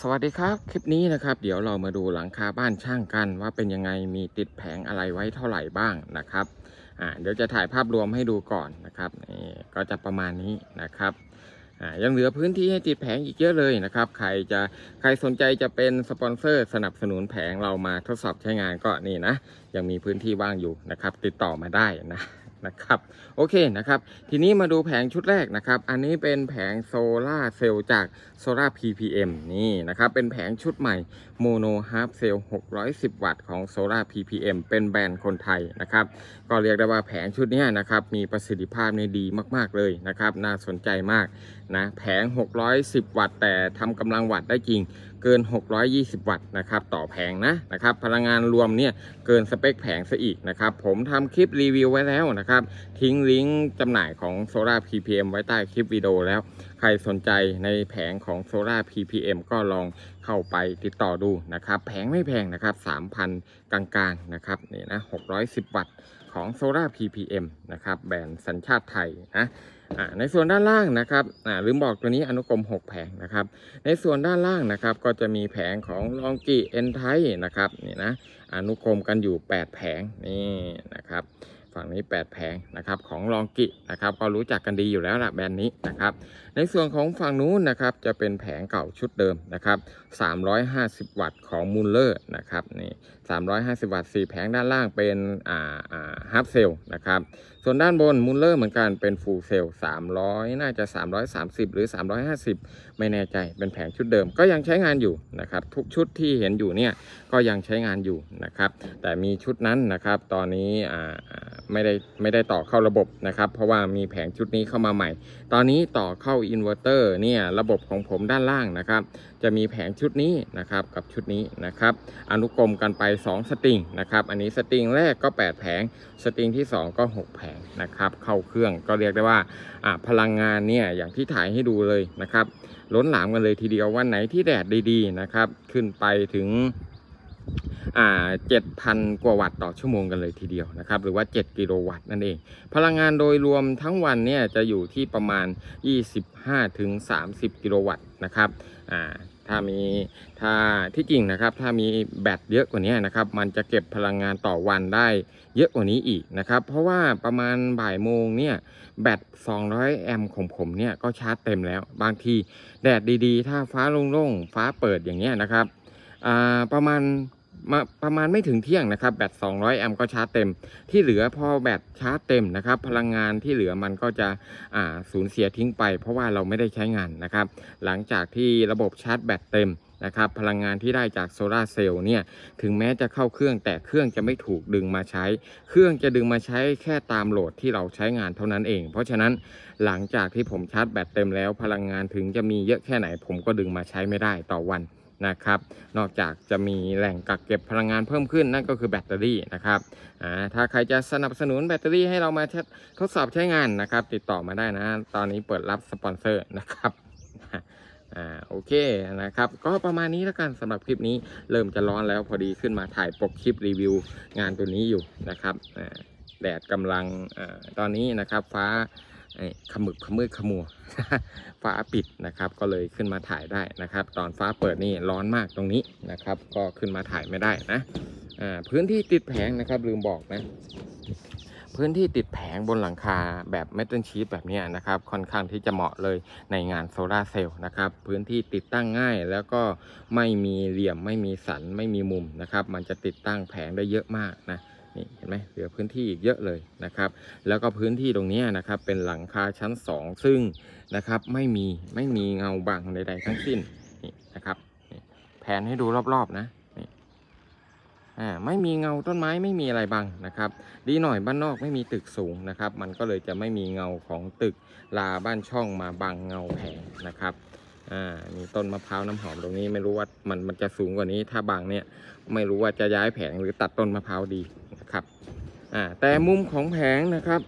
สวัสดีครับ คลิปนี้นะครับเดี๋ยวเรามาดูหลังคาบ้านช่างกันว่าเป็นยังไงมีติดแผงอะไรไว้เท่าไหร่บ้างนะครับ เดี๋ยวจะถ่ายภาพรวมให้ดูก่อนนะครับก็จะประมาณนี้นะครับ ยังเหลือพื้นที่ให้ติดแผงอีกเยอะเลยนะครับ ใครจะใครสนใจจะเป็นสปอนเซอร์สนับสนุนแผงเรามาทดสอบใช้งานก็นี่นะ ยังมีพื้นที่ว่างอยู่นะครับติดต่อมาได้นะนะครับโอเคนะครับ ทีนี้มาดูแผงชุดแรกนะครับ อันนี้เป็นแผงโซล่าเซลล์จากโซล่า PPM นี่นะครับ เป็นแผงชุดใหม่โมโนฮาร์ปเซลล์610 วัตต์ของโซล่า PPM เป็นแบรนด์คนไทยนะครับ ก็เรียกได้ว่าแผงชุดนี้นะครับ มีประสิทธิภาพในดีมากๆเลยนะครับ น่าสนใจมากนะ แผง 610 วัตต์แต่ทำกำลังวัตต์ได้จริงเกิน 620 วัตต์ นะครับ ต่อแผงนะ นะครับ พลังงานรวม เนี่ย เกินสเปคแผง ซะ อีก นะครับ ผมทำคลิปรีวิว ไว้แล้ว นะครับ ทิ้งลิงก์จำหน่ายของโซลร์ PPM ไว้ใต้คลิป วิดีโอ แล้ว ใครสนใจในแผงของโซลร์ PPM ก็ลองเข้าไปติดต่อดูนะครับ แพงไม่แพงนะครับ 3,000 กลางๆนะครับนี่นะ610 วัตต์ของโซล่า PPM นะครับ แบรนด์สัญชาติไทยนะ ในส่วนด้านล่างนะครับ ลืมบอกตัวนี้อนุกรม 6 แผงนะครับ ในส่วนด้านล่างนะครับ ก็จะมีแผงของลองกีเอนไทนะครับนี่นะอนุกรมกันอยู่ 8 แผงนี่นะครับฝั่งนี้ 8 แผงนะครับของลองกินะครับก็รู้จักกันดีอยู่แล้วและแบรนด์นี้นะครับ ในส่วนของฝั่งนู้นนะครับจะเป็นแผงเก่าชุดเดิมนะครับ350 วัตต์ของมูลเลอร์นะครับนี่350 วัตต์ 4 แผงด้านล่างเป็นอ่าอ่าฮาร์เซลนะครับส่วนด้านบนมูลเลอร์เหมือนกันเป็นฟูลเซล300 น่าจะ 330 หรือ 350 ไม่แน่ใจ เป็นแผงชุดเดิมก็ยังใช้งานอยู่นะครับทุกชุดที่เห็นอยู่เนี่ยก็ยังใช้งานอยู่นะครับแต่มีชุดนั้นนะครับ ตอนนี้อ่าไม่ได้ไม่ได้ต่อเข้าระบบนะครับ เพราะว่ามีแผงชุดนี้เข้ามาใหม่ ตอนนี้ต่อเข้าอินเวอร์เตอร์เนี่ยระบบของผมด้านล่างนะครับ จะมีแผงชุดนี้นะครับกับชุดนี้นะครับ อนุกรมกันไป2สตริงนะครับอันนี้สตริง แรกก็8แผงสตริงที่2ก็6 แผงนะครับเข้าเครื่อง ก็เรียกได้ว่าพลังงานเนี่ยอย่างที่ถ่ายให้ดูเลยนะครับล้นหลามกันเลยทีเดียววันไหนที่แดดดีๆนะครับ ขึ้นไปถึงเจ็ดพันกว่าวัตต์ต่อชั่วโมงกันเลยทีเดียวนะครับหรือว่า 7 กิโลวัตต์นั่นเอง พลังงานโดยรวมทั้งวันเนี่ยจะอยู่ที่ประมาณ 25-30 กิโลวัตต์นะครับถ้ามีถ้าที่จริงนะครับถ้ามีแบตเยอะกว่านี้นะครับมันจะเก็บพลังงานต่อวันได้เยอะกว่านี้อีกนะครับ เพราะว่าประมาณบ่ายโมงเนี่ยแบต200 แอมป์ของผมเนี่ยก็ชาร์จเต็มแล้วบางทีแดดดี ๆ ถ้าฟ้าโล่งๆฟ้าเปิดอย่างเงี้ยนะครับประมาณมาประมาณไม่ถึงเที่ยงนะครับแบต200 แอมป์ก็ชาร์จเต็มที่เหลือพอแบตชาร์จเต็มนะครับพลังงานที่เหลือมันก็จะอ่าสูญเสียทิ้งไปเพราะว่าเราไม่ได้ใช้งานนะครับหลังจากที่ระบบชาร์จแบตเต็มนะครับพลังงานที่ได้จากโซลาเซลล์เนี่ยถึงแม้จะเข้าเครื่อง แต่เครื่องจะไม่ถูกดึงมาใช้ เครื่องจะดึงมาใช้แค่ตามโหลดที่เราใช้งานเท่านั้นเอง เพราะฉะนั้นหลังจากที่ผมชาร์จแบตเต็มแล้วพลังงานถึงจะมีเยอะแค่ไหนผมก็ดึงมาใช้ไม่ได้ต่อวันนะครับ นอกจากจะมีแหล่งกักเก็บพลังงานเพิ่มขึ้นนั่นก็คือแบตเตอรี่นะครับถ้าใครจะสนับสนุนแบตเตอรี่ให้เรามาทดสอบใช้งานนะครับติดต่อมาได้นะ ตอนนี้เปิดรับสปอนเซอร์นะครับ อ่า โอเค นะครับ ก็ประมาณนี้แล้วกันสำหรับคลิปนี้เริ่มจะร้อนแล้วพอดีขึ้นมาถ่ายปกคลิปรีวิวงานตัวนี้อยู่นะครับแดดกำลังอตอนนี้นะครับฟ้าขมึกขมือขมัวฟ้าปิดนะครับ ก็เลยขึ้นมาถ่ายได้นะครับ ตอนฟ้าเปิดนี่ร้อนมากตรงนี้นะครับ ก็ขึ้นมาถ่ายไม่ได้นะพื้นที่ติดแผงนะครับลืมบอกนะ พื้นที่ติดแผงบนหลังคาแบบเมทัลชีพแบบนี้นะครับ ค่อนข้างที่จะเหมาะเลยในงานโซลาเซลล์นะครับ พื้นที่ติดตั้งง่ายแล้วก็ไม่มีเหลี่ยมไม่มีสันไม่มีมุมนะครับ มันจะติดตั้งแผงได้เยอะมากนะือพื้นที่อีกเยอะเลยนะครับ แล้วก็พื้นที่ตรงนี้นะครับ เป็นหลังคาชั้น2 ซึ่งนะครับไม่มีไม่มีเงาบังใดๆ ทั้งสิ้นนี่นะครับแผนให้ดูรอบๆนะนี่อ่าไม่มีเงาต้นไม้ไม่มีอะไรบังนะครับ ดีหน่อยบ้านนอกไม่มีตึกสูงนะครับ มันก็เลยจะไม่มีเงาของตึกลาบ้านช่องมา บังเงาแผงนะครับอ่ามีต้นมะพร้าวน้ำหอมตรงนี้ไม่รู้ว่ามันมันจะสูงกว่านี้ ถ้าบังเนี่ยไม่รู้ว่าจะย้ายแผงหรือตัดต้นมะพร้าวดี่าแต่มุมของแผงนะครับ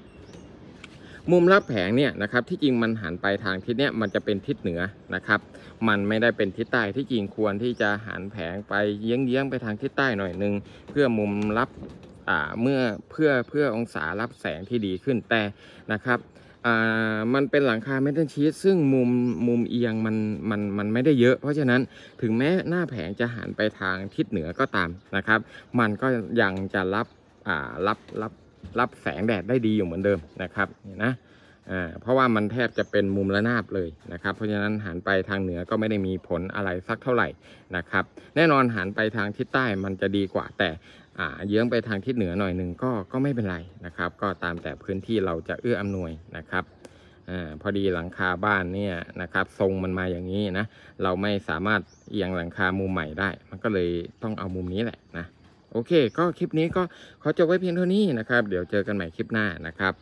มุมรับแผงเนี่ยนะครับที่จริงมันหันไปทางทิศเนี้ยมันจะเป็นทิศเหนือนะครับ มันไม่ได้เป็นทิศใต้ที่จริงควรที่จะหันแผงไปเยื้องเย้งไปทางทิศใต้หน่อยนึงเพื่อมุมรับอ่าเมื่อเพื่อเพื่อองศารับแสงที่ดีขึ้นแต่นะครับมันเป็นหลังคาเมทัลชีสซึ่งมุมมุมเอียงมันมันมันไม่ได้เยอะ เพราะฉะนั้นถึงแม้หน้าแผงจะหันไปทางทิศเหนือก็ตามนะครับ มันก็ยังจะรับรับรับรับแสงแดดได้ดีอยู่เหมือนเดิมนะครับนะเพราะว่ามันแทบจะเป็นมุมระนาบเลยนะครับเพราะฉะนั้นหันไปทางเหนือก็ไม่ได้มีผลอะไรสักเท่าไหร่นะครับแน่นอนหันไปทางทิศใต้มันจะดีกว่า แต่เยื้องไปทางทิศเหนือหน่อยหนึ่งก็ก็ไม่เป็นไรนะครับ ก็ตามแต่พื้นที่เราจะเอื้ออำนวยนะครับอพอดีหลังคาบ้านเนี่ยนะครับทรงมันมาอย่างนี้นะเราไม่สามารถเอียงหลังคามุมใหม่ได้ มันก็เลยต้องเอามุมนี้แหละนะโอเค ก็คลิปนี้ก็ขอจบไว้เพียงเท่านี้นะครับ เดี๋ยวเจอกันใหม่คลิปหน้านะครับ